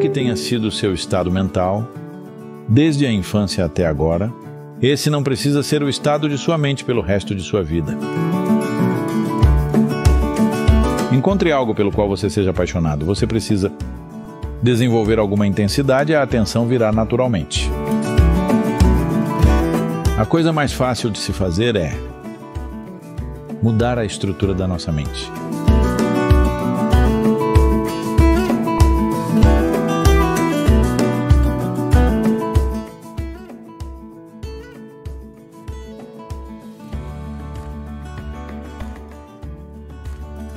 que tenha sido o seu estado mental, desde a infância até agora, esse não precisa ser o estado de sua mente pelo resto de sua vida. Encontre algo pelo qual você seja apaixonado. Você precisa desenvolver alguma intensidade e a atenção virá naturalmente. A coisa mais fácil de se fazer é mudar a estrutura da nossa mente.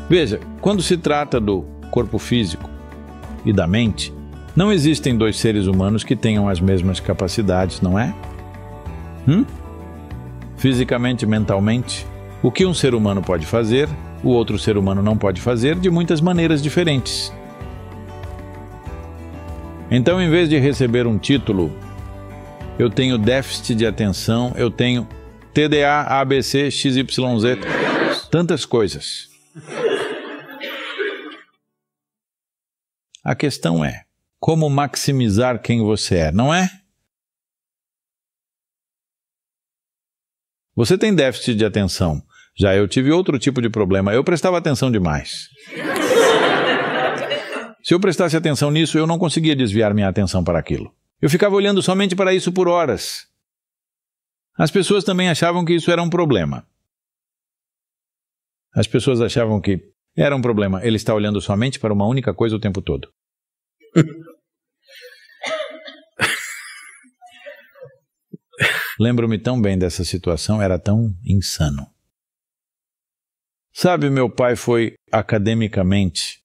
Veja, quando se trata do corpo físico e da mente, não existem dois seres humanos que tenham as mesmas capacidades, não é? Hum? Fisicamente, mentalmente, o que um ser humano pode fazer, o outro ser humano não pode fazer de muitas maneiras diferentes. Então, em vez de receber um título, eu tenho déficit de atenção, eu tenho TDA, ABC, XYZ, tantas coisas. A questão é: como maximizar quem você é, não é? Você tem déficit de atenção. Já eu tive outro tipo de problema. Eu prestava atenção demais. Se eu prestasse atenção nisso, eu não conseguia desviar minha atenção para aquilo. Eu ficava olhando somente para isso por horas. As pessoas também achavam que isso era um problema. As pessoas achavam que era um problema. Ele está olhando somente para uma única coisa o tempo todo. Lembro-me tão bem dessa situação, era tão insano. Sabe, meu pai foi academicamente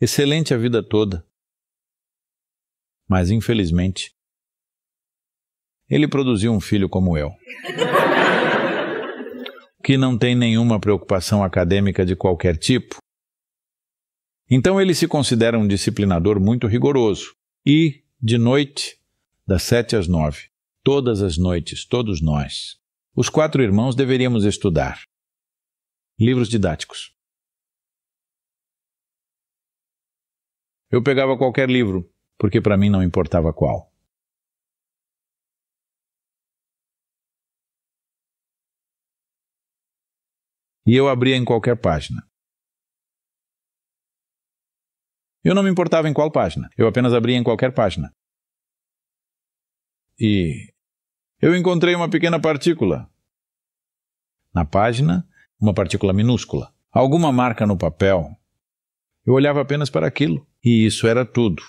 excelente a vida toda, mas infelizmente ele produziu um filho como eu que não tem nenhuma preocupação acadêmica de qualquer tipo. Então ele se considera um disciplinador muito rigoroso e, de noite, das sete às nove, todas as noites, todos nós, os quatro irmãos deveríamos estudar. Livros didáticos. Eu pegava qualquer livro, porque para mim não importava qual. e eu abria em qualquer página. Eu não me importava em qual página, eu apenas abria em qualquer página. E eu encontrei uma pequena partícula. Na página, uma partícula minúscula, alguma marca no papel. Eu olhava apenas para aquilo, e isso era tudo.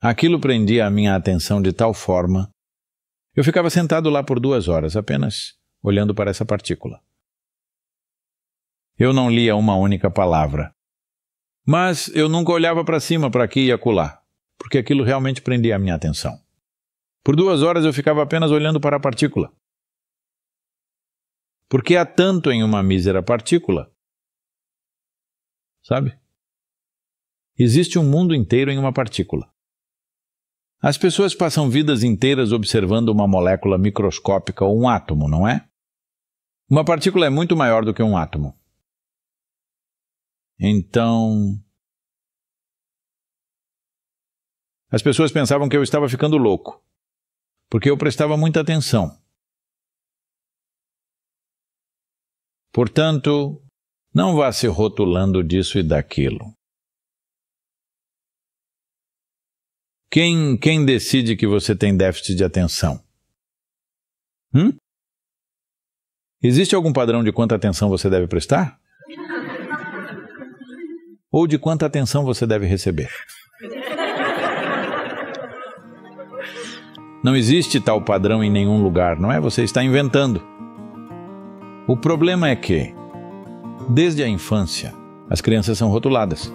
Aquilo prendia a minha atenção de tal forma. Eu ficava sentado lá por duas horas, apenas olhando para essa partícula. Eu não lia uma única palavra. Mas eu nunca olhava para cima, para aqui e acolá, porque aquilo realmente prendia a minha atenção. Por duas horas eu ficava apenas olhando para a partícula. Porque há tanto em uma mísera partícula. Sabe? Existe um mundo inteiro em uma partícula. As pessoas passam vidas inteiras observando uma molécula microscópica ou um átomo, não é? Uma partícula é muito maior do que um átomo. Então. As pessoas pensavam que eu estava ficando louco, porque eu prestava muita atenção. Portanto, não vá se rotulando disso e daquilo. Quem, quem decide que você tem déficit de atenção? Hum? Existe algum padrão de quanta atenção você deve prestar? ou de quanta atenção você deve receber. Não existe tal padrão em nenhum lugar, não é? Você está inventando. O problema é que, desde a infância, as crianças são rotuladas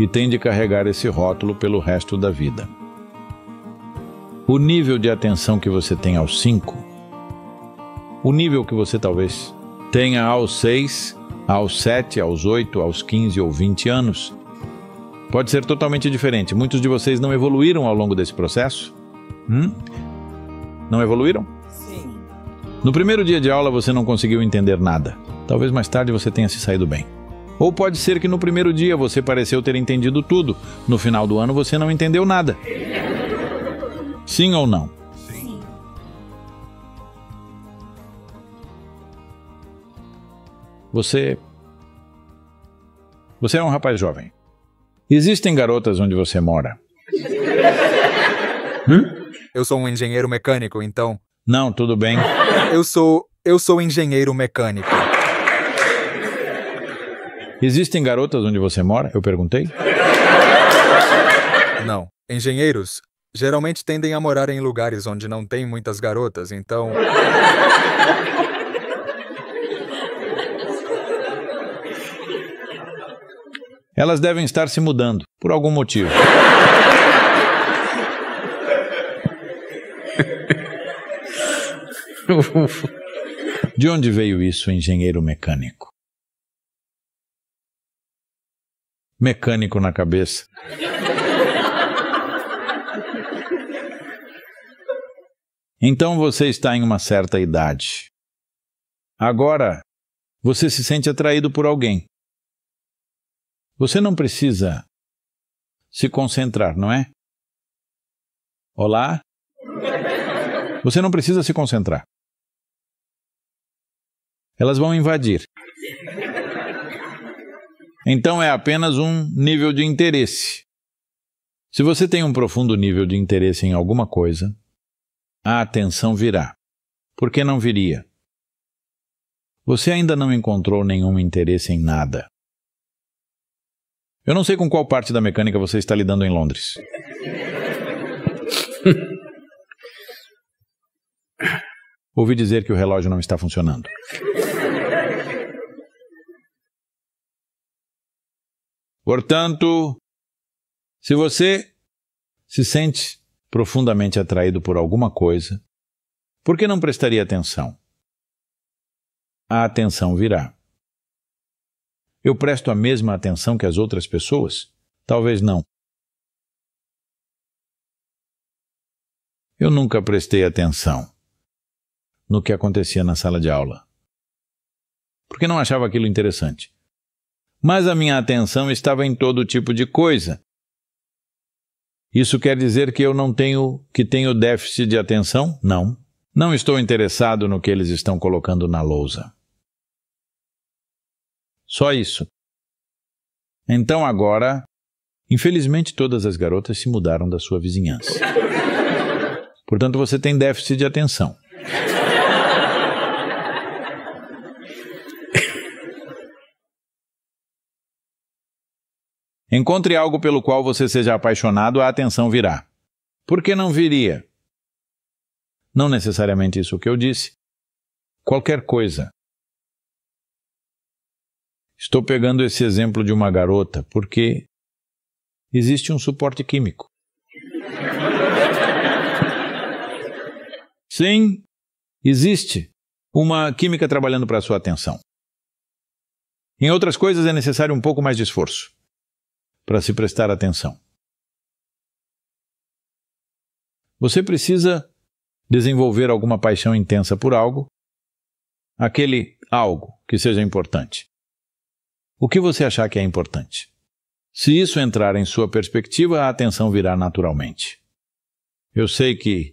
e têm de carregar esse rótulo pelo resto da vida. O nível de atenção que você tem aos cinco, o nível que você talvez tenha aos seis, aos 7, aos 8, aos 15 ou 20 anos, pode ser totalmente diferente. Muitos de vocês não evoluíram ao longo desse processo? Hum? Não evoluíram? Sim. No primeiro dia de aula você não conseguiu entender nada. Talvez mais tarde você tenha se saído bem. Ou pode ser que no primeiro dia você pareceu ter entendido tudo, no final do ano você não entendeu nada. Sim ou não? Você. Você é um rapaz jovem. Existem garotas onde você mora. Hum? Eu sou um engenheiro mecânico, então. Não, tudo bem. Eu sou. Eu sou engenheiro mecânico. Existem garotas onde você mora? Eu perguntei. Não. Engenheiros geralmente tendem a morar em lugares onde não tem muitas garotas, então. Elas devem estar se mudando, por algum motivo. De onde veio isso, engenheiro mecânico? Mecânico na cabeça. Então você está em uma certa idade. Agora, você se sente atraído por alguém. Você não precisa se concentrar, não é? Olá? Você não precisa se concentrar. Elas vão invadir. Então é apenas um nível de interesse. Se você tem um profundo nível de interesse em alguma coisa, a atenção virá. Por que não viria? Você ainda não encontrou nenhum interesse em nada. Eu não sei com qual parte da mecânica você está lidando em Londres. Ouvi dizer que o relógio não está funcionando. Portanto, se você se sente profundamente atraído por alguma coisa, por que não prestaria atenção? A atenção virá. Eu presto a mesma atenção que as outras pessoas? Talvez não. Eu nunca prestei atenção no que acontecia na sala de aula, porque não achava aquilo interessante. Mas a minha atenção estava em todo tipo de coisa. Isso quer dizer que eu não tenho que tenho déficit de atenção? Não. Não estou interessado no que eles estão colocando na lousa. Só isso. Então agora, infelizmente todas as garotas se mudaram da sua vizinhança. Portanto, você tem déficit de atenção. Encontre algo pelo qual você seja apaixonado, a atenção virá. Por que não viria? Não necessariamente isso que eu disse. Qualquer coisa, Estou pegando esse exemplo de uma garota porque existe um suporte químico. Sim, existe uma química trabalhando para a sua atenção. Em outras coisas é necessário um pouco mais de esforço para se prestar atenção. Você precisa desenvolver alguma paixão intensa por algo, aquele algo que seja importante o que você achar que é importante. Se isso entrar em sua perspectiva, a atenção virá naturalmente. Eu sei que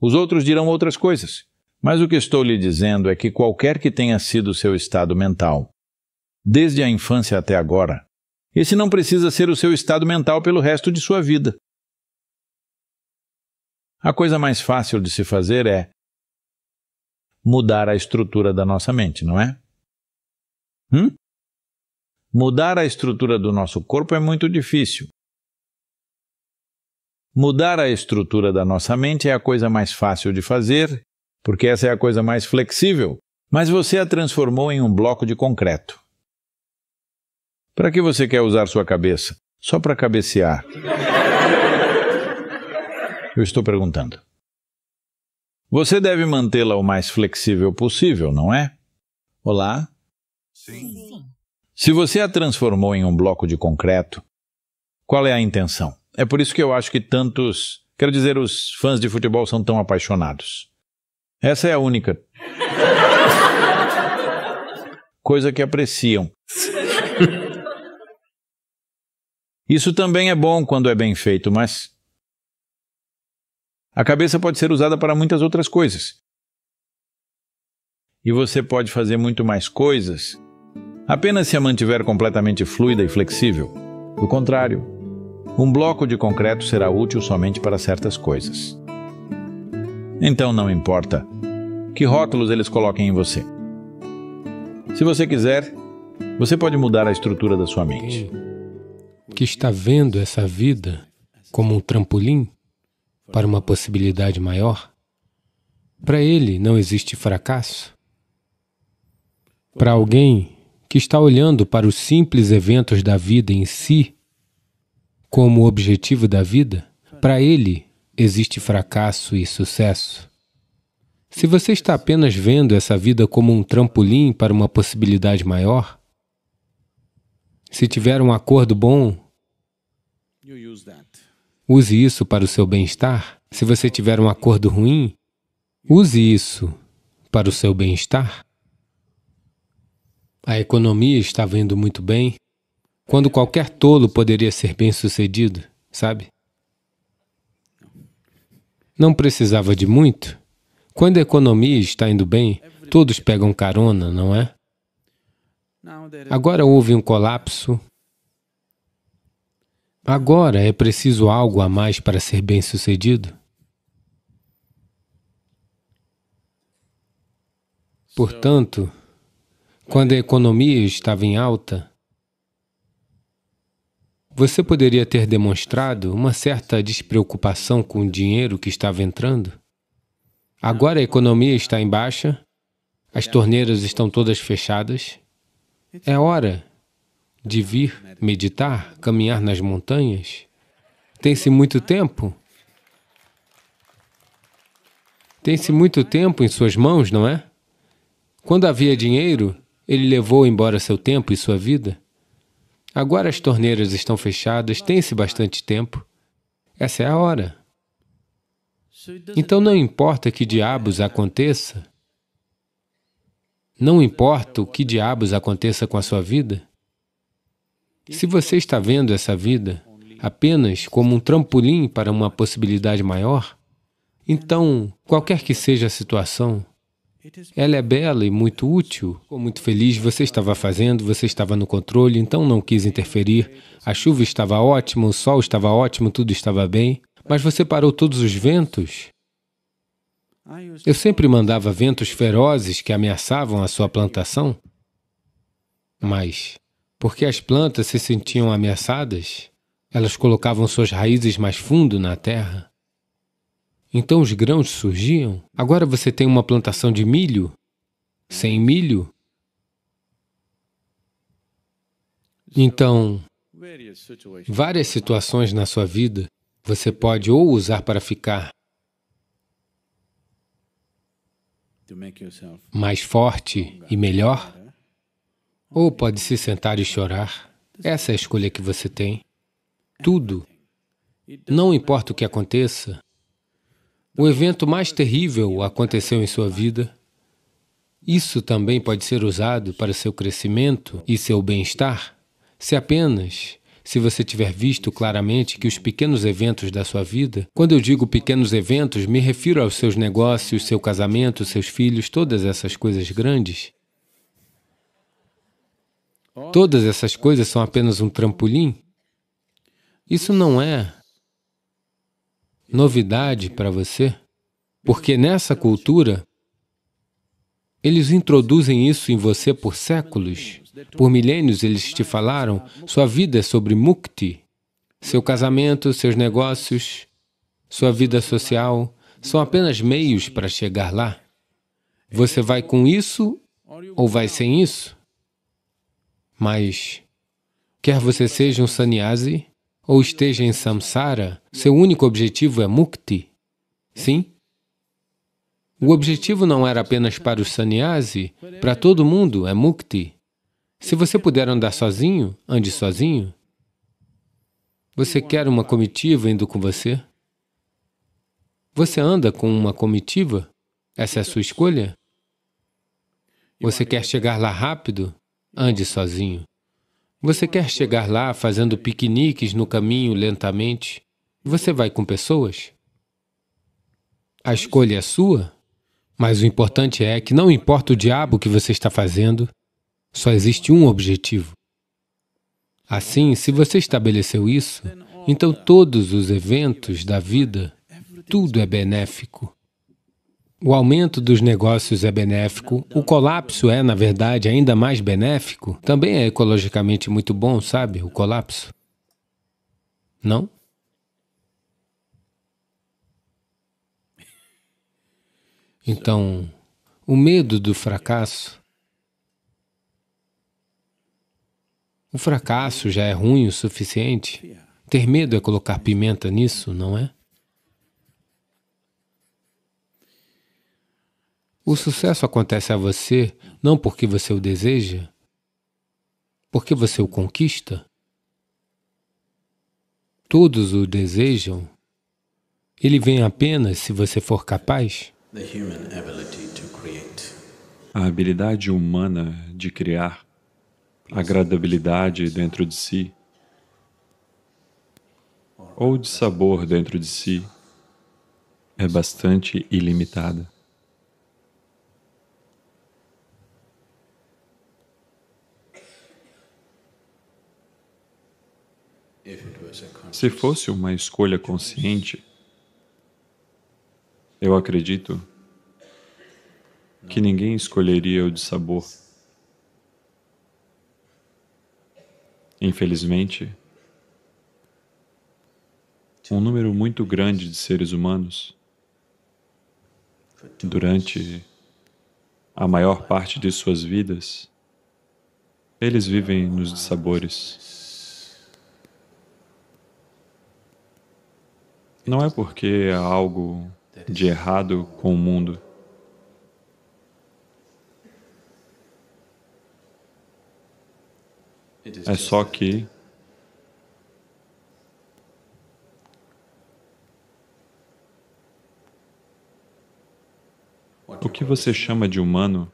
os outros dirão outras coisas, mas o que estou lhe dizendo é que qualquer que tenha sido seu estado mental, desde a infância até agora, esse não precisa ser o seu estado mental pelo resto de sua vida. A coisa mais fácil de se fazer é mudar a estrutura da nossa mente, não é? Hum? Mudar a estrutura do nosso corpo é muito difícil. Mudar a estrutura da nossa mente é a coisa mais fácil de fazer, porque essa é a coisa mais flexível, mas você a transformou em um bloco de concreto. Para que você quer usar sua cabeça? Só para cabecear. Eu estou perguntando. Você deve mantê-la o mais flexível possível, não é? Olá, Sim. Sim. Se você a transformou em um bloco de concreto, qual é a intenção? É por isso que eu acho que tantos, quero dizer, os fãs de futebol são tão apaixonados. Essa é a única coisa que apreciam. Isso também é bom quando é bem feito, mas a cabeça pode ser usada para muitas outras coisas. E você pode fazer muito mais coisas apenas se a mantiver completamente fluida e flexível. Do contrário, um bloco de concreto será útil somente para certas coisas. Então não importa que rótulos eles coloquem em você. Se você quiser, você pode mudar a estrutura da sua mente. Que está vendo essa vida como um trampolim para uma possibilidade maior? Para ele não existe fracasso? Para alguém que está olhando para os simples eventos da vida em si como objetivo da vida, para ele existe fracasso e sucesso. Se você está apenas vendo essa vida como um trampolim para uma possibilidade maior, se tiver um acordo bom, use isso para o seu bem-estar. Se você tiver um acordo ruim, use isso para o seu bem-estar. A economia estava indo muito bem, quando qualquer tolo poderia ser bem sucedido, sabe? Não precisava de muito. Quando a economia está indo bem, todos pegam carona, não é? Agora houve um colapso. Agora é preciso algo a mais para ser bem sucedido? Portanto, quando a economia estava em alta, você poderia ter demonstrado uma certa despreocupação com o dinheiro que estava entrando? Agora a economia está em baixa, as torneiras estão todas fechadas. É hora de vir meditar, caminhar nas montanhas. Tem-se muito tempo. Tem-se muito tempo em suas mãos, não é? Quando havia dinheiro, ele levou embora seu tempo e sua vida? Agora as torneiras estão fechadas, tem-se bastante tempo. Essa é a hora. Então não importa que diabos aconteça, não importa o que diabos aconteça com a sua vida, se você está vendo essa vida apenas como um trampolim para uma possibilidade maior, então, qualquer que seja a situação, ela é bela e muito útil. Ficou muito feliz, você estava fazendo, você estava no controle, então não quis interferir. A chuva estava ótima, o sol estava ótimo, tudo estava bem. Mas você parou todos os ventos. Eu sempre mandava ventos ferozes que ameaçavam a sua plantação. Mas, porque as plantas se sentiam ameaçadas, elas colocavam suas raízes mais fundo na terra. Então os grãos surgiam. Agora você tem uma plantação de milho? Sem milho? Então, várias situações na sua vida você pode ou usar para ficar mais forte e melhor, ou pode se sentar e chorar. Essa é a escolha que você tem. Tudo. Não importa o que aconteça, o evento mais terrível aconteceu em sua vida. Isso também pode ser usado para seu crescimento e seu bem-estar, se apenas se você tiver visto claramente que os pequenos eventos da sua vida, quando eu digo pequenos eventos, me refiro aos seus negócios, seu casamento, seus filhos, todas essas coisas grandes. Todas essas coisas são apenas um trampolim. Isso não é novidade para você, porque nessa cultura, eles introduzem isso em você por séculos. Por milênios, eles te falaram, sua vida é sobre mukti, seu casamento, seus negócios, sua vida social, são apenas meios para chegar lá. Você vai com isso ou vai sem isso? Mas, quer você seja um sannyasi, ou esteja em samsara, seu único objetivo é mukti. Sim? O objetivo não era apenas para o sannyasi, para todo mundo é mukti. Se você puder andar sozinho, ande sozinho. Você quer uma comitiva indo com você? Você anda com uma comitiva? Essa é a sua escolha? Você quer chegar lá rápido? Ande sozinho. Você quer chegar lá fazendo piqueniques no caminho lentamente? Você vai com pessoas? A escolha é sua, mas o importante é que não importa o diabo que você está fazendo, só existe um objetivo. Assim, se você estabeleceu isso, então todos os eventos da vida, tudo é benéfico o aumento dos negócios é benéfico, o colapso é, na verdade, ainda mais benéfico. Também é ecologicamente muito bom, sabe? O colapso. Não? Então, o medo do fracasso. O fracasso já é ruim o suficiente. Ter medo é colocar pimenta nisso, não é? O sucesso acontece a você não porque você o deseja, porque você o conquista. Todos o desejam. Ele vem apenas se você for capaz. A habilidade humana de criar agradabilidade dentro de si ou de sabor dentro de si é bastante ilimitada. Se fosse uma escolha consciente, eu acredito que ninguém escolheria o de sabor. Infelizmente, um número muito grande de seres humanos, durante a maior parte de suas vidas, eles vivem nos dissabores. Não é porque há é algo de errado com o mundo. É só que o que você chama de humano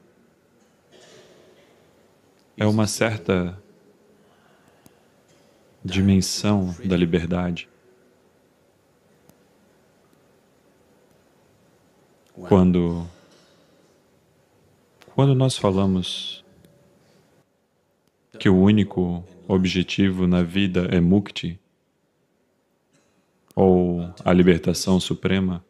é uma certa dimensão da liberdade. Quando, quando nós falamos que o único objetivo na vida é mukti, ou a libertação suprema,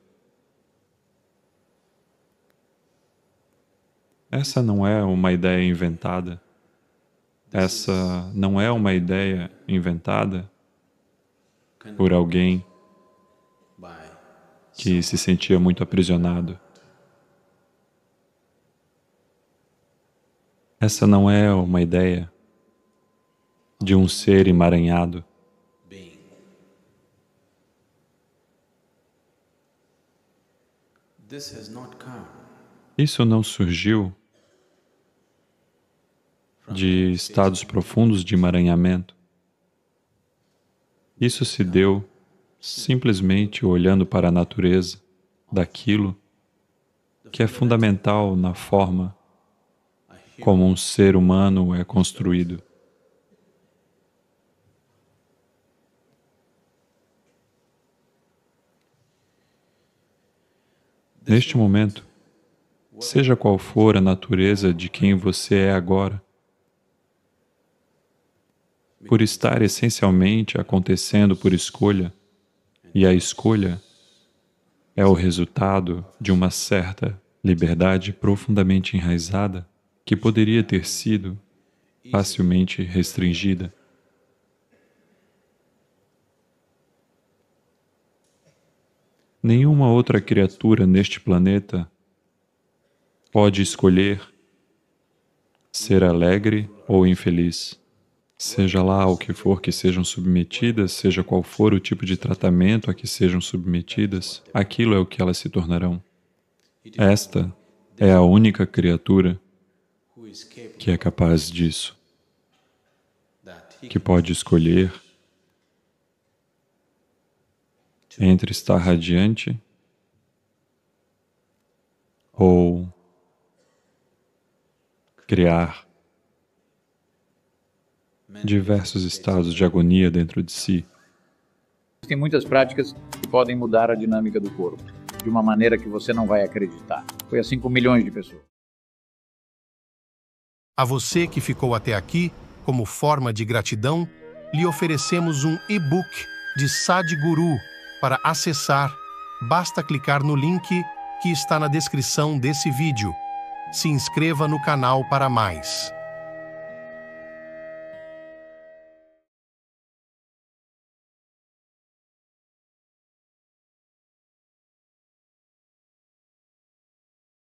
essa não é uma ideia inventada. Essa não é uma ideia inventada por alguém que se sentia muito aprisionado. Essa não é uma ideia de um ser emaranhado. Isso não surgiu de estados profundos de emaranhamento. Isso se deu simplesmente olhando para a natureza daquilo que é fundamental na forma como um ser humano é construído. Neste momento, seja qual for a natureza de quem você é agora, por estar essencialmente acontecendo por escolha, e a escolha é o resultado de uma certa liberdade profundamente enraizada, que poderia ter sido facilmente restringida. Nenhuma outra criatura neste planeta pode escolher ser alegre ou infeliz. Seja lá ao que for que sejam submetidas, seja qual for o tipo de tratamento a que sejam submetidas, aquilo é o que elas se tornarão. Esta é a única criatura que é capaz disso, que pode escolher entre estar radiante ou criar diversos estados de agonia dentro de si. Existem muitas práticas que podem mudar a dinâmica do corpo de uma maneira que você não vai acreditar. Foi assim com milhões de pessoas. A você que ficou até aqui, como forma de gratidão, lhe oferecemos um e-book de Sadhguru para acessar. Basta clicar no link que está na descrição desse vídeo. Se inscreva no canal para mais.